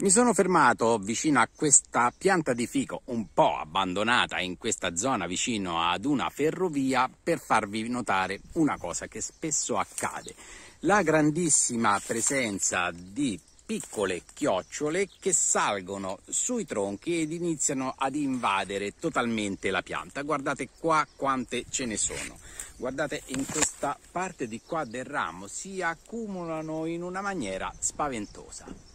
Mi sono fermato vicino a questa pianta di fico un po' abbandonata in questa zona vicino ad una ferrovia per farvi notare una cosa che spesso accade, la grandissima presenza di piccole chiocciole che salgono sui tronchi ed iniziano ad invadere totalmente la pianta. Guardate qua quante ce ne sono. Guardate in questa parte di qua del ramo si accumulano in una maniera spaventosa.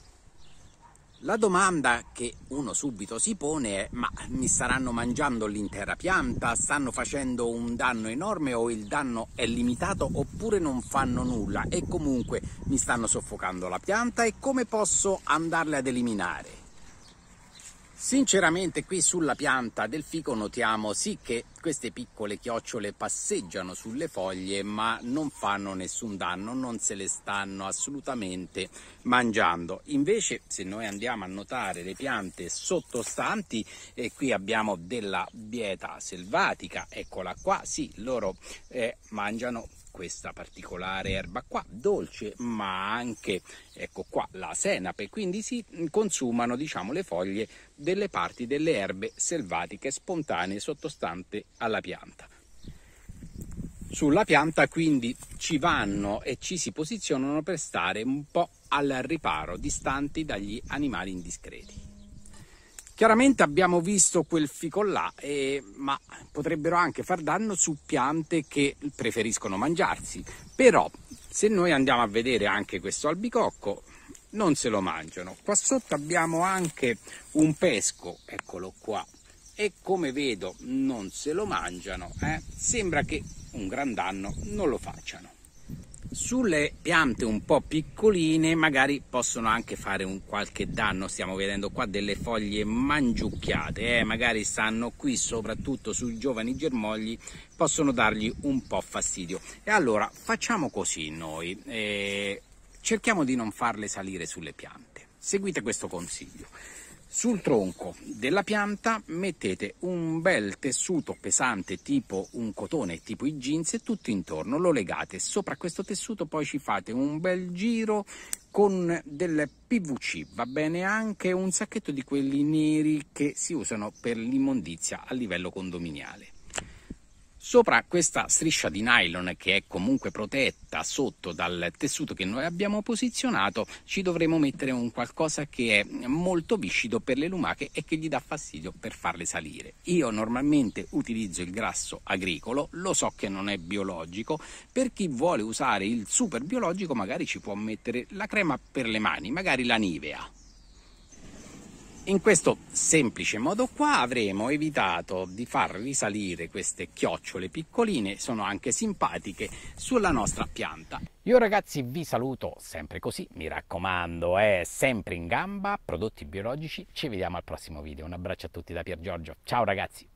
La domanda che uno subito si pone è ma mi staranno mangiando l'intera pianta, stanno facendo un danno enorme o il danno è limitato oppure non fanno nulla e comunque mi stanno soffocando la pianta e come posso andarle ad eliminare? Sinceramente qui sulla pianta del fico notiamo sì che queste piccole chiocciole passeggiano sulle foglie ma non fanno nessun danno, non se le stanno assolutamente mangiando. Invece se noi andiamo a notare le piante sottostanti e eh, qui abbiamo della bieta selvatica, eccola qua, sì, loro eh, mangiano questa particolare erba qua, dolce, ma anche ecco qua la senape, quindi si consumano diciamo le foglie delle parti delle erbe selvatiche spontanee sottostante alla pianta. Sulla pianta quindi ci vanno e ci si posizionano per stare un po' al riparo, distanti dagli animali indiscreti. Chiaramente abbiamo visto quel fico là, eh, ma potrebbero anche far danno su piante che preferiscono mangiarsi. Però se noi andiamo a vedere anche questo albicocco, non se lo mangiano. Qua sotto abbiamo anche un pesco, eccolo qua, e come vedo non se lo mangiano, eh, sembra che un gran danno non lo facciano. Sulle piante un po' piccoline magari possono anche fare un qualche danno, stiamo vedendo qua delle foglie mangiucchiate, eh? magari stanno qui soprattutto sui giovani germogli, possono dargli un po' fastidio. E allora facciamo così noi, eh, cerchiamo di non farle salire sulle piante. Seguite questo consiglio. Sul tronco della pianta mettete un bel tessuto pesante tipo un cotone, tipo i jeans e tutto intorno lo legate. Sopra questo tessuto poi ci fate un bel giro con del PVC, va bene anche un sacchetto di quelli neri che si usano per l'immondizia a livello condominiale sopra questa striscia di nylon che è comunque protetta sotto dal tessuto che noi abbiamo posizionato ci dovremo mettere un qualcosa che è molto viscido per le lumache e che gli dà fastidio per farle salire io normalmente utilizzo il grasso agricolo lo so che non è biologico per chi vuole usare il super biologico magari ci può mettere la crema per le mani magari la nivea in questo semplice modo qua avremo evitato di far risalire queste chiocciole piccoline, sono anche simpatiche, sulla nostra pianta. Io ragazzi vi saluto sempre così, mi raccomando, è eh, sempre in gamba, prodotti biologici, ci vediamo al prossimo video. Un abbraccio a tutti da Pier Giorgio, ciao ragazzi!